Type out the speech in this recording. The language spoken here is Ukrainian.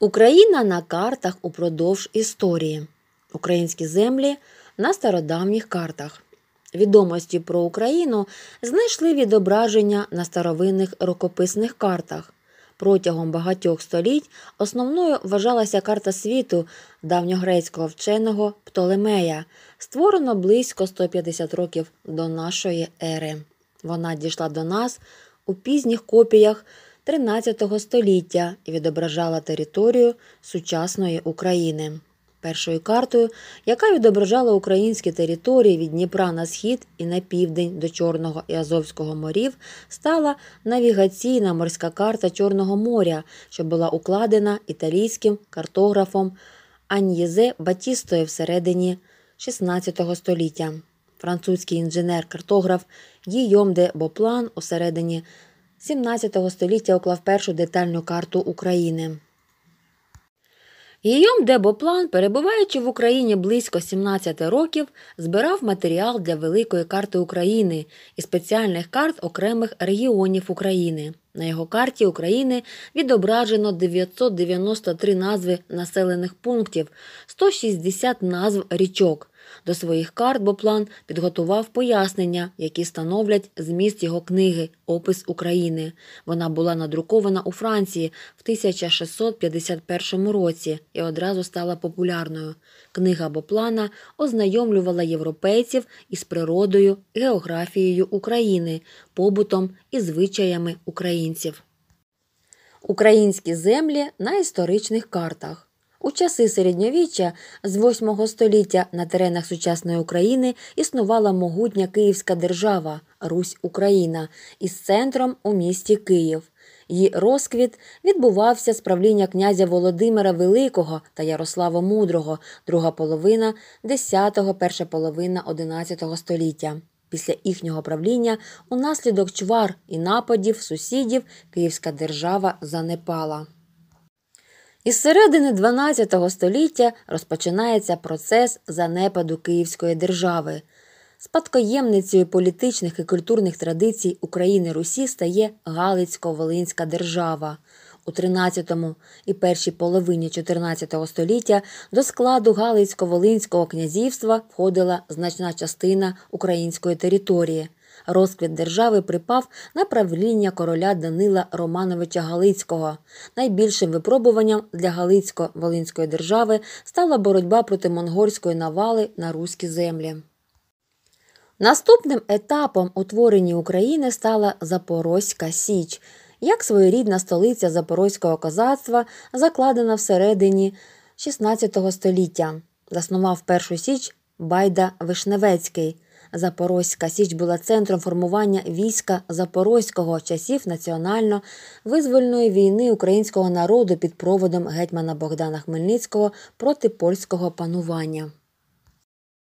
Україна на картах упродовж історії. Українські землі на стародавніх картах. Відомості про Україну знайшли відображення на старовинних рукописних картах. Протягом багатьох століть основною вважалася карта світу давньогрецького вченого Птолемея, створено близько 150 років до нашої ери. Вона дійшла до нас у пізніх копіях XIII століття і відображала територію сучасної України. Першою картою, яка відображала українські території від Дніпра на схід і на південь до Чорного і Азовського морів, стала навігаційна морська карта Чорного моря, що була укладена італійським картографом Аньєзе Батістою всередині XVI століття. Французький інженер-картограф Гійом де Боплан у середині 17 століття уклав першу детальну карту України. Гійом де Боплан, перебуваючи в Україні близько 17 років, збирав матеріал для Великої карти України і спеціальних карт окремих регіонів України. На його карті України відображено 993 назви населених пунктів, 160 назв річок, до своїх карт, Боплан підготував пояснення, які становлять зміст його книги Опис України. Вона була надрукована у Франції в 1651 році і одразу стала популярною. Книга Боплана ознайомлювала європейців із природою, географією України, побутом і звичаями українців. Українські землі на історичних картах. У часи середньовіччя з 8 століття на теренах сучасної України існувала могутня Київська держава, Русь Україна, із центром у місті Київ. Її розквіт відбувався з правління князя Володимира Великого та Ярослава Мудрого, друга половина 10-го, перша половина 11-го століття. Після їхнього правління унаслідок чвар і нападів сусідів Київська держава занепала. Із середини 12 століття розпочинається процес занепаду Київської держави. Спадкоємницею політичних і культурних традицій України Русі стає Галицько-Волинська держава. У 13 і першій половині 14 століття до складу Галицько-Волинського князівства входила значна частина української території. Розквіт держави припав на правління короля Данила Романовича Галицького. Найбільшим випробуванням для Галицько-Волинської держави стала боротьба проти монгольської навали на руські землі. Наступним етапом утворення України стала Запорозька Січ, як своєрідна столиця Запорозького козацтва, закладена всередині 16 століття. Заснував першу січ Байда Вишневецький. Запорозька Січ була центром формування війська Запорозького часів національно-визвольної війни українського народу під проводом гетьмана Богдана Хмельницького проти польського панування.